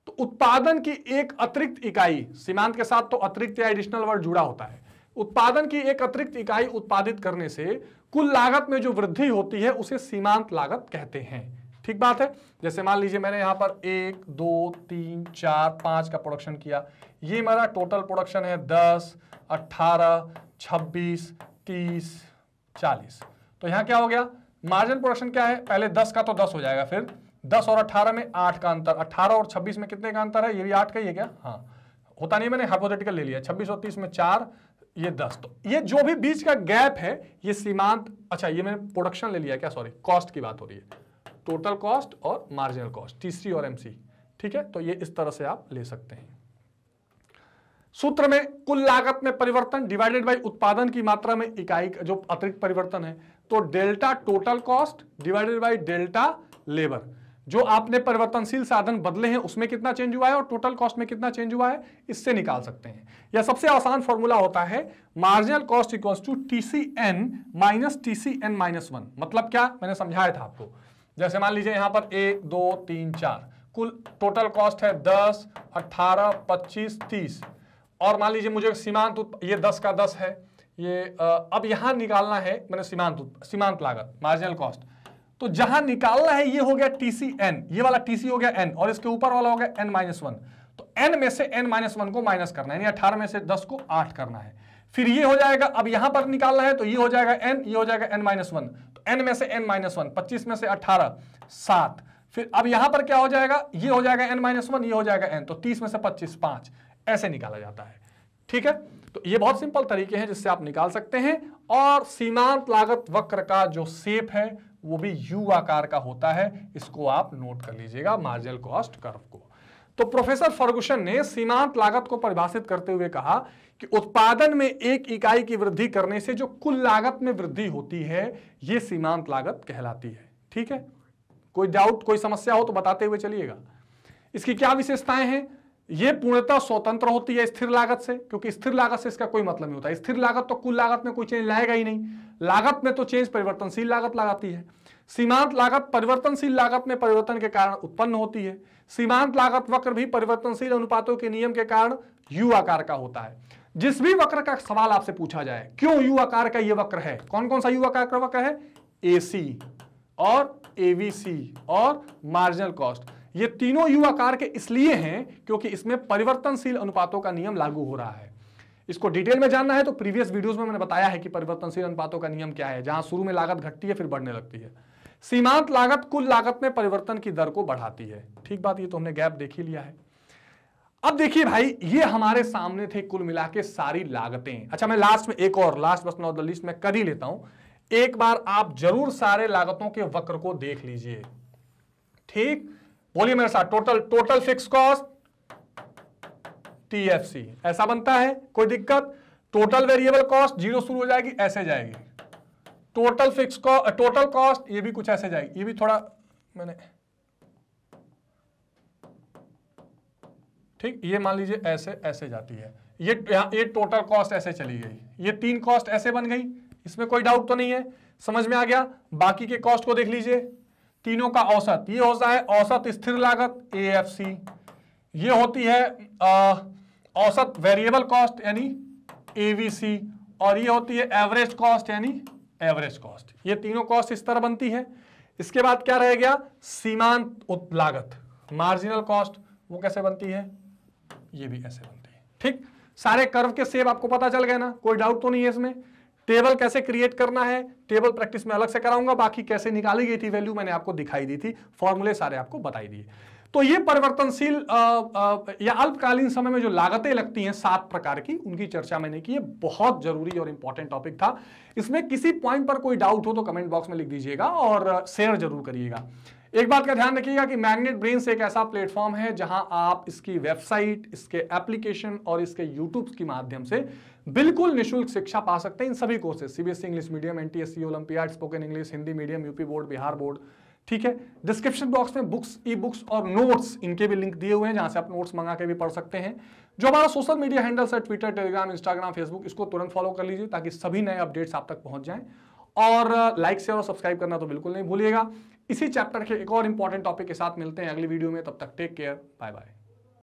तो उत्पादन की एक अतिरिक्त इकाई सीमांत के साथ तो अतिरिक्त या एडिशनल वर्ड जुड़ा होता है उत्पादन की एक अतिरिक्त इकाई उत्पादित करने से कुल लागत में जो वृद्धि होती है उसे सीमांत लागत कहते हैं ठीक बात है जैसे मान लीजिए मैंने यहां पर एक दो तीन चार पांच का प्रोडक्शन किया ये मेरा टोटल प्रोडक्शन है दस अट्ठारह छब्बीस तीस चालीस तो यहां क्या हो गया मार्जिन प्रोडक्शन क्या है पहले दस का तो दस हो जाएगा फिर दस और अठारह में आठ का अंतर अठारह और छब्बीस में कितने का अंतर है ये भी आठ का ही है क्या हाँ होता नहीं मैंने हाइपोथेटिकल ले लिया छब्बीस और तीस में चार ये दस तो ये जो भी बीच का गैप है ये सीमांत अच्छा ये मैंने प्रोडक्शन ले लिया क्या सॉरी कॉस्ट की बात हो रही है टोटल कॉस्ट और मार्जिनल कॉस्ट तीसरी और एमसी ठीक है तो ये इस तरह से आप ले सकते हैं सूत्र में कुल लागत में परिवर्तन डिवाइडेड बाय उत्पादन की मात्रा में इकाई जो अतिरिक्त परिवर्तन है तो delta total cost divided by delta labour जो आपने परिवर्तनशील साधन बदले हैं उसमें कितना चेंज हुआ है और टोटल कॉस्ट में कितना चेंज हुआ है इससे निकाल सकते हैं या सबसे आसान फॉर्मूला होता है marginal cost equal to T C N minus T C N minus one मतलब क्या मैंने समझाया था आपको जैसे मान लीजिए यहां पर एक दो तीन चार कुल टोटल कॉस्ट है दस अट्ठारह पच्चीस तीस और मान लीजिए मुझे सीमांत ये दस का दस है ये अब यहां निकालना है मैंने सीमांत सीमांत लागत मार्जिनल कॉस्ट तो जहां निकालना है ये हो गया टी सी एन ये वाला टी सी हो गया एन और इसके ऊपर वाला हो गया एन माइनस वन तो एन में से एन माइनस वन को माइनस करना है अठारह में से दस को आठ करना है फिर ये हो जाएगा अब यहां पर निकालना है तो ये हो जाएगा एन ये हो जाएगा एन माइनस वन तो एन में से एन माइनस वन पच्चीस में से अठारह सात फिर अब यहां पर क्या हो जाएगा ये हो जाएगा एन माइनस वन ये हो जाएगा एन तो तीस में से पच्चीस पांच ऐसे निकाला जाता है ठीक है तो ये बहुत सिंपल तरीके हैं जिससे आप निकाल सकते हैं और सीमांत लागत वक्र का जो सेप है वो भी यू आकार का होता है इसको आप नोट कर लीजिएगा मार्जिनल कॉस्ट कर्व को तो प्रोफेसर फर्गुसन ने सीमांत लागत को परिभाषित करते हुए कहा कि उत्पादन में एक इकाई की वृद्धि करने से जो कुल लागत में वृद्धि होती है यह सीमांत लागत कहलाती है ठीक है कोई डाउट कोई समस्या हो तो बताते हुए चलिएगा इसकी क्या विशेषताएं हैं ये पूर्णतः स्वतंत्र होती है स्थिर लागत से क्योंकि स्थिर लागत से इसका कोई मतलब नहीं होता स्थिर लागत तो कुल लागत में कोई चेंज लाएगा ही नहीं लागत में तो चेंज परिवर्तनशील लागत लगाती है सीमांत लागत परिवर्तनशील लागत में परिवर्तन के कारण उत्पन्न होती है सीमांत लागत वक्र भी परिवर्तनशील अनुपातों के नियम के कारण यू आकार का होता है जिस भी वक्र का सवाल आपसे पूछा जाए क्यों यू आकार का यह वक्र है कौन कौन सा यू आकार का वक्र है एसी और एवीसी और मार्जिनल कॉस्ट ये तीनों युवाकार के इसलिए हैं क्योंकि इसमें परिवर्तनशील अनुपातों का नियम लागू हो रहा है इसको डिटेल में जानना है तो प्रीवियस वीडियोस में मैंने बताया है कि परिवर्तनशील अनुपातों का नियम क्या है जहां शुरू में लागत घटती है फिर बढ़ने लगती है सीमांत लागत कुल लागत में परिवर्तन की दर को बढ़ाती है ठीक बात ये तो हमने गैप देख ही लिया है अब देखिए भाई ये हमारे सामने थे कुल मिला के सारी लागतें अच्छा मैं लास्ट में एक और लास्ट बस नॉट द लिस्ट में कर ही लेता हूं एक बार आप जरूर सारे लागतों के वक्र को देख लीजिए ठीक बोलिए मेरे साथ total total fix cost TFC ऐसा बनता है कोई दिक्कत टोटल वेरिएबल कॉस्ट जीरो शुरू हो जाएगी ऐसे जाएगी टोटल फिक्स टोटल कॉस्ट ये भी कुछ ऐसे जाएगी ये भी थोड़ा मैंने ठीक ये मान लीजिए ऐसे ऐसे जाती है ये ये टोटल कॉस्ट ऐसे चली गई ये तीन कॉस्ट ऐसे बन गई इसमें कोई डाउट तो नहीं है समझ में आ गया बाकी के कॉस्ट को देख लीजिए तीनों का औसत ये होता है औसत स्थिर लागत ए एफ सी ये होती है औसत वेरिएबल कॉस्ट यानी ए वी सी और ये होती है एवरेज कॉस्ट यानी एवरेज कॉस्ट ये तीनों कॉस्ट इस तरह बनती है इसके बाद क्या रह गया सीमांत लागत मार्जिनल कॉस्ट वो कैसे बनती है ये भी कैसे बनती है ठीक सारे कर्व के सेब आपको पता चल गए ना कोई डाउट तो नहीं है इसमें टेबल कैसे क्रिएट करना है टेबल प्रैक्टिस में अलग से कराऊंगा बाकी कैसे निकाली गई थी वैल्यू मैंने आपको दिखाई दी थी फॉर्मूले सारे आपको बताई दिए तो ये परिवर्तनशील या अल्पकालीन समय में जो लागतें लगती हैं सात प्रकार की उनकी चर्चा मैंने की है बहुत जरूरी और इंपॉर्टेंट टॉपिक था इसमें किसी पॉइंट पर कोई डाउट हो तो कमेंट बॉक्स में लिख दीजिएगा और शेयर जरूर करिएगा एक बात का ध्यान रखिएगा कि मैग्नेट ब्रेन्स एक ऐसा प्लेटफॉर्म है जहां आप इसकी वेबसाइट इसके एप्लीकेशन और इसके यूट्यूब के माध्यम से बिल्कुल निःशुल्क शिक्षा पा सकते हैं इन सभी courses CBSE English medium NTSC olympiad spoken English Hindi medium UP board Bihar board ठीक है डिस्क्रिप्शन बॉक्स में बुक्स ई बुक्स और नोट्स इनके भी लिंक दिए हुए हैं जहां से आप नोट्स मंगा के भी पढ़ सकते हैं जो हमारा सोशल मीडिया हैंडल्स है ट्विटर टेलीग्राम इंस्टाग्राम फेसबुक इसको तुरंत फॉलो कर लीजिए ताकि सभी नए अपडेट्स आप तक पहुंच जाएं और लाइक शेयर और सब्सक्राइब करना तो बिल्कुल नहीं भूलिएगा इसी चैप्टर के एक और इंपॉर्टेंट टॉपिक के साथ मिलते हैं अगली वीडियो में तब तक टेक केयर बाय बाय